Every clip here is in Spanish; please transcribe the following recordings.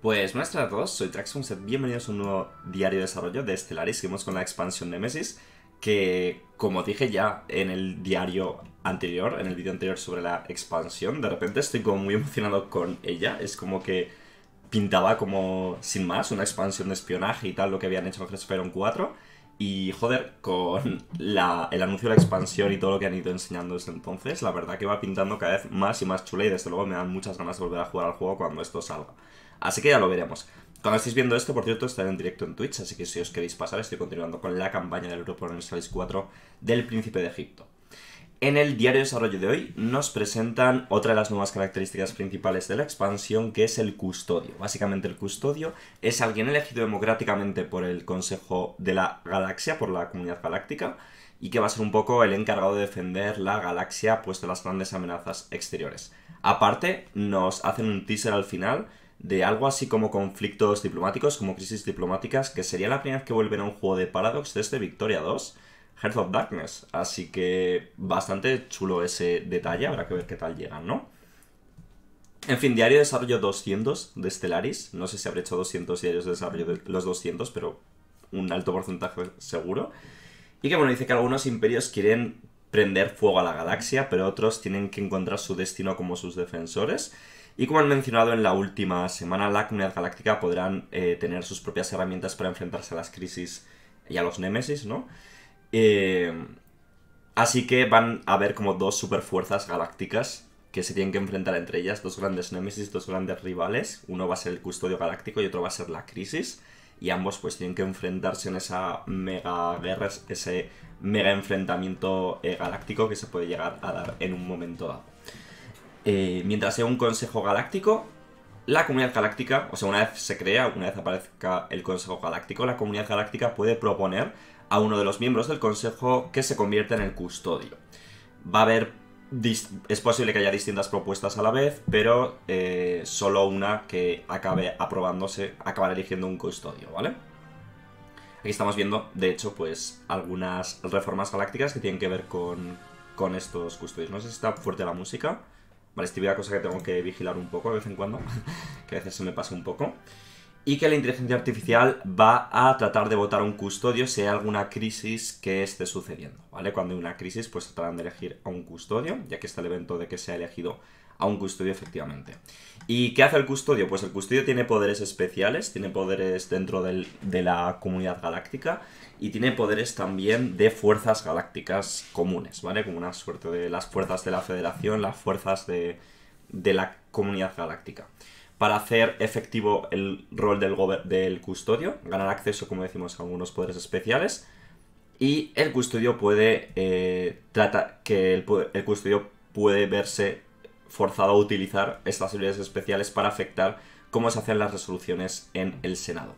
Pues buenas a todos, soy Traxfunset, bienvenidos a un nuevo diario de desarrollo de Stellaris, seguimos con la expansión Nemesis, que como dije ya en el diario anterior, en el vídeo anterior sobre la expansión, de repente estoy como muy emocionado con ella, es como que pintaba como sin más una expansión de espionaje y tal, lo que habían hecho con Feron 4, y joder, con el anuncio de la expansión y todo lo que han ido enseñando desde entonces, la verdad que va pintando cada vez más y más chula y desde luego me dan muchas ganas de volver a jugar al juego cuando esto salga. Así que ya lo veremos. Cuando estéis viendo esto, por cierto, estaré en directo en Twitch, así que si os queréis pasar, estoy continuando con la campaña del grupo Universalis 4 del Príncipe de Egipto. En el diario de desarrollo de hoy nos presentan otra de las nuevas características principales de la expansión, que es el custodio. Básicamente el custodio es alguien elegido democráticamente por el Consejo de la Galaxia, por la Comunidad Galáctica, y que va a ser un poco el encargado de defender la galaxia puesto las grandes amenazas exteriores. Aparte, nos hacen un teaser al final de algo así como conflictos diplomáticos, como crisis diplomáticas, que sería la primera vez que vuelven a un juego de Paradox desde Victoria 2, Hearts of Darkness. Así que bastante chulo ese detalle, habrá que ver qué tal llegan, ¿no? En fin, diario de desarrollo 200 de Stellaris. No sé si habré hecho 200 diarios de desarrollo de los 200, pero un alto porcentaje seguro. Y que bueno, dice que algunos imperios quieren prender fuego a la galaxia, pero otros tienen que encontrar su destino como sus defensores. Y como han mencionado en la última semana, la comunidad galáctica podrán eh, tener sus propias herramientas para enfrentarse a las crisis y a los némesis, ¿no? Eh, así que van a haber como dos superfuerzas galácticas que se tienen que enfrentar entre ellas, dos grandes némesis, dos grandes rivales. Uno va a ser el custodio galáctico y otro va a ser la crisis. Y ambos pues tienen que enfrentarse en esa mega guerra, ese mega enfrentamiento eh, galáctico que se puede llegar a dar en un momento dado. Eh, mientras sea un Consejo Galáctico, la comunidad galáctica, o sea, una vez se crea, una vez aparezca el Consejo Galáctico, la comunidad galáctica puede proponer a uno de los miembros del Consejo que se convierta en el custodio. Va a haber. Es posible que haya distintas propuestas a la vez, pero eh, solo una que acabe aprobándose, acabará eligiendo un custodio, ¿vale? Aquí estamos viendo, de hecho, pues algunas reformas galácticas que tienen que ver con, con estos custodios. No sé si está fuerte la música. Vale, cosa que tengo que vigilar un poco de vez en cuando, que a veces se me pasa un poco. Y que la inteligencia artificial va a tratar de votar a un custodio si hay alguna crisis que esté sucediendo, ¿vale? Cuando hay una crisis, pues tratarán de elegir a un custodio, ya que está el evento de que se ha elegido a un custodio efectivamente. ¿Y qué hace el custodio? Pues el custodio tiene poderes especiales, tiene poderes dentro de la comunidad galáctica y tiene poderes también de fuerzas galácticas comunes, ¿vale? Como una suerte de las fuerzas de la federación, las fuerzas de, la comunidad galáctica. Para hacer efectivo el rol del, del custodio, ganar acceso, como decimos, a algunos poderes especiales. Y el custodio puede eh, tratar que el, el custodio puede verse forzado a utilizar estas habilidades especiales para afectar cómo se hacen las resoluciones en el Senado.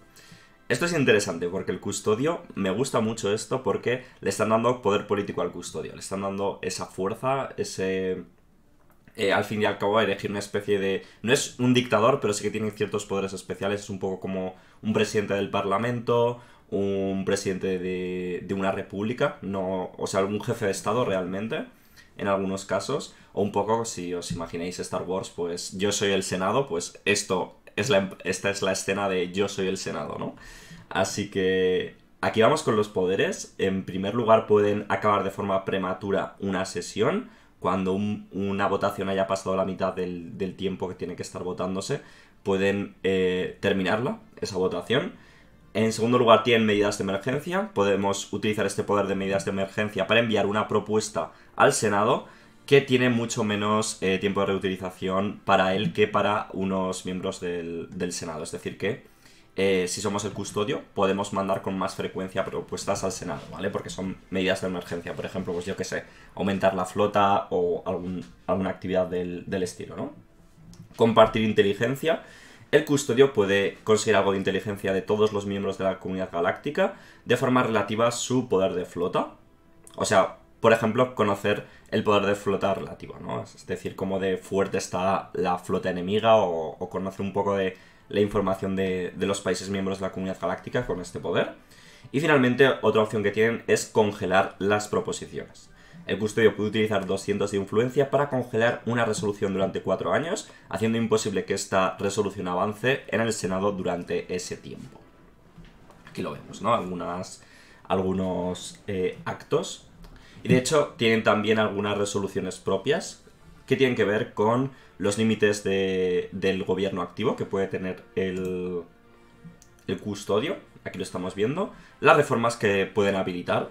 Esto es interesante porque el custodio, me gusta mucho esto porque le están dando poder político al custodio, le están dando esa fuerza, ese... Eh, al fin y al cabo, elegir una especie de... No es un dictador, pero sí que tiene ciertos poderes especiales, es un poco como un presidente del Parlamento, un presidente de, de una república, no, o sea, algún jefe de Estado realmente en algunos casos, o un poco si os imagináis Star Wars, pues yo soy el Senado, pues esto es la, em, esta es la escena de yo soy el Senado, ¿no? Así que aquí vamos con los poderes. En primer lugar pueden acabar de forma prematura una sesión cuando una votación haya pasado la mitad del, tiempo que tiene que estar votándose, pueden eh, terminarla, esa votación. En segundo lugar, tienen medidas de emergencia. Podemos utilizar este poder de medidas de emergencia para enviar una propuesta al Senado que tiene mucho menos eh, tiempo de reutilización para él que para unos miembros del, Senado. Es decir, que eh, si somos el custodio, podemos mandar con más frecuencia propuestas al Senado, ¿vale? Porque son medidas de emergencia, por ejemplo, pues yo qué sé, aumentar la flota o alguna actividad del, del, estilo, ¿no? Compartir inteligencia el custodio puede conseguir algo de inteligencia de todos los miembros de la comunidad galáctica de forma relativa a su poder de flota. O sea, por ejemplo, conocer el poder de flota relativo, ¿no? Es decir, cómo de fuerte está la flota enemiga o, conocer un poco de la información de, los países miembros de la comunidad galáctica con este poder. Y finalmente, otra opción que tienen es congelar las proposiciones. El custodio puede utilizar 200 de influencia para congelar una resolución durante cuatro años, haciendo imposible que esta resolución avance en el Senado durante ese tiempo. Aquí lo vemos, ¿no? Algunas, algunos eh, actos. Y de hecho tienen también algunas resoluciones propias que tienen que ver con los límites del gobierno activo que puede tener el custodio. Aquí lo estamos viendo. Las reformas que pueden habilitar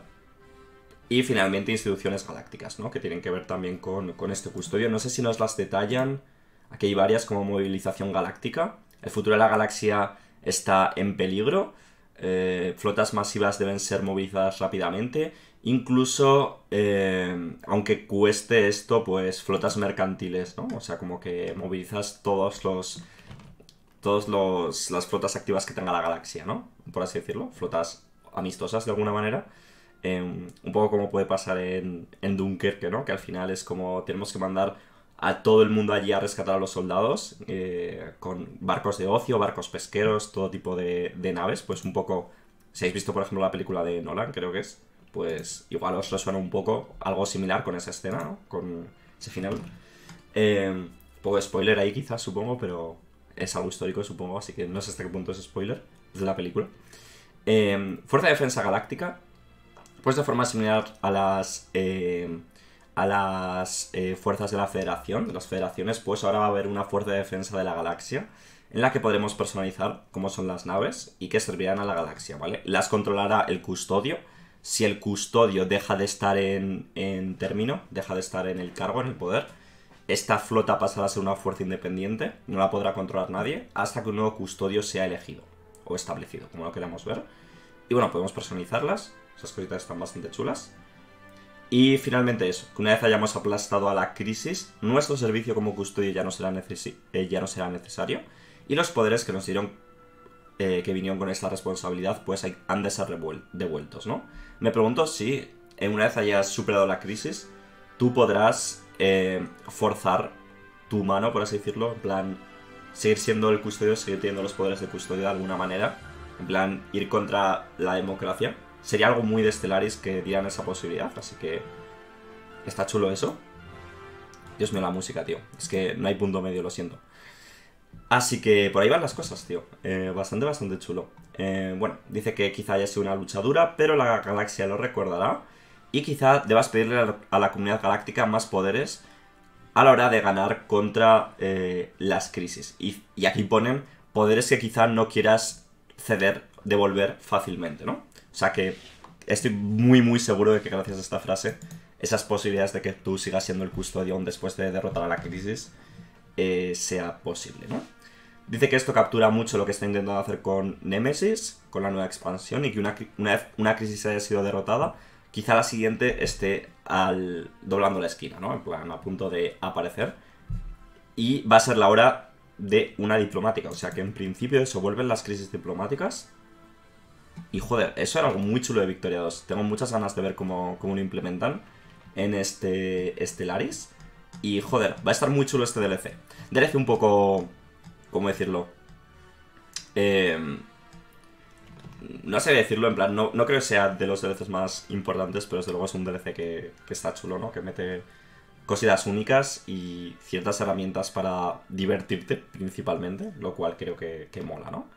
y finalmente instituciones galácticas, ¿no? Que tienen que ver también con, este custodio. No sé si nos las detallan. Aquí hay varias como movilización galáctica. El futuro de la galaxia está en peligro. Eh, flotas masivas deben ser movilizadas rápidamente. Incluso, eh, aunque cueste esto, pues flotas mercantiles, ¿no? O sea, como que movilizas todos los. Todas las flotas activas que tenga la galaxia, ¿no? Por así decirlo. Flotas amistosas de alguna manera un poco como puede pasar en, Dunkerque, ¿no? Que al final es como tenemos que mandar a todo el mundo allí a rescatar a los soldados eh, con barcos de ocio, barcos pesqueros, todo tipo de, naves. Pues un poco, si habéis visto por ejemplo la película de Nolan, creo que es, pues igual os resuena un poco algo similar con esa escena, Con ese final. Un eh, poco spoiler ahí quizás, supongo, pero es algo histórico, supongo, así que no sé hasta qué punto es spoiler de la película. Eh, Fuerza de Defensa Galáctica pues de forma similar a las, eh, a las eh, fuerzas de la federación, de las federaciones, pues ahora va a haber una fuerza de defensa de la galaxia en la que podremos personalizar cómo son las naves y que servirán a la galaxia, ¿vale? Las controlará el custodio. Si el custodio deja de estar en, en término, deja de estar en el cargo, en el poder, esta flota pasará a ser una fuerza independiente, no la podrá controlar nadie, hasta que un nuevo custodio sea elegido o establecido, como lo queramos ver. Y bueno, podemos personalizarlas esas cositas están bastante chulas. Y finalmente eso, que una vez hayamos aplastado a la crisis, nuestro servicio como custodio ya no será, eh, ya no será necesario. Y los poderes que nos dieron, eh, que vinieron con esta responsabilidad, pues han de ser devueltos, ¿no? Me pregunto si eh, una vez hayas superado la crisis, tú podrás forzar tu mano, por así decirlo, en plan, seguir siendo el custodio, seguir teniendo los poderes de custodio de alguna manera, en plan, ir contra la democracia sería algo muy de Stellaris que dieran esa posibilidad, así que está chulo eso. Dios mío, la música, tío. Es que no hay punto medio, lo siento. Así que por ahí van las cosas, tío. Eh, bastante, bastante chulo. Eh, bueno, dice que quizá haya sido una lucha dura, pero la galaxia lo recordará. Y quizá debas pedirle a la comunidad galáctica más poderes a la hora de ganar contra eh, las crisis. y aquí ponen poderes que quizá no quieras ceder, devolver fácilmente, ¿no? O sea que estoy muy, muy seguro de que gracias a esta frase, esas posibilidades de que tú sigas siendo el custodión después de derrotar a la crisis eh, sea posible, ¿no? Dice que esto captura mucho lo que está intentando hacer con Nemesis, con la nueva expansión, y que una, vez una crisis haya sido derrotada, quizá la siguiente esté al, doblando la esquina, ¿no? En plan, a punto de aparecer. Y va a ser la hora de una diplomática, o sea que en principio eso vuelven las crisis diplomáticas y joder, eso era algo muy chulo de Victoria 2. Tengo muchas ganas de ver cómo, lo implementan en este Laris Y joder, va a estar muy chulo este DLC. DLC un poco... ¿Cómo decirlo? Em, no sé decirlo, en plan, no, creo que sea de los DLCs más importantes, pero desde luego es un DLC que, está chulo, ¿no? Que mete cositas únicas y ciertas herramientas para divertirte principalmente, lo cual creo que mola, ¿no?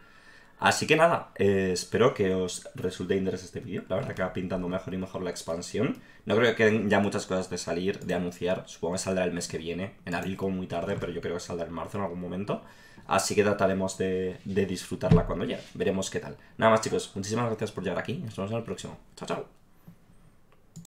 Así que nada, eh, espero que os resulte interesante este vídeo. La verdad que va pintando mejor y mejor la expansión. No creo que queden ya muchas cosas de salir, de anunciar. Supongo que saldrá el mes que viene, en abril como muy tarde, pero yo creo que saldrá en marzo en algún momento. Así que trataremos de, de disfrutarla cuando llegue. Veremos qué tal. Nada más chicos, muchísimas gracias por llegar aquí. Nos vemos en el próximo. Chao, chao.